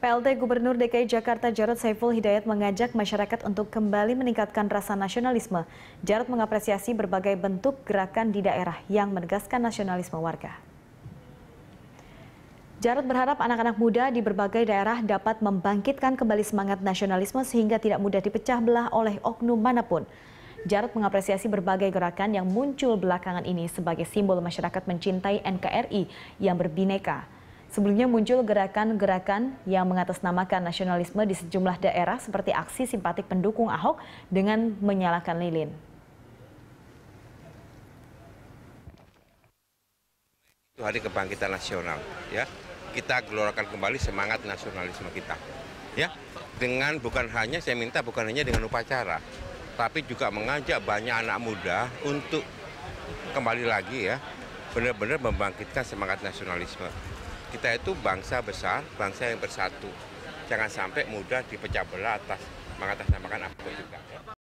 PLT Gubernur DKI Jakarta Jarod Saiful Hidayat mengajak masyarakat untuk kembali meningkatkan rasa nasionalisme. Jarod mengapresiasi berbagai bentuk gerakan di daerah yang menegaskan nasionalisme warga. Jarod berharap anak-anak muda di berbagai daerah dapat membangkitkan kembali semangat nasionalisme sehingga tidak mudah dipecah belah oleh oknum manapun. Jarod mengapresiasi berbagai gerakan yang muncul belakangan ini sebagai simbol masyarakat mencintai NKRI yang berbineka. Sebelumnya muncul gerakan-gerakan yang mengatasnamakan nasionalisme di sejumlah daerah seperti aksi simpatik pendukung Ahok dengan menyalakan lilin. Itu hari kebangkitan nasional, ya. Kita gelorakan kembali semangat nasionalisme kita, ya. Dengan bukan hanya saya minta bukan hanya dengan upacara, tapi juga mengajak banyak anak muda untuk kembali lagi ya benar-benar membangkitkan semangat nasionalisme kita itu bangsa besar, bangsa yang bersatu. Jangan sampai mudah dipecah belah atas mengatasnamakan apa juga. Ya.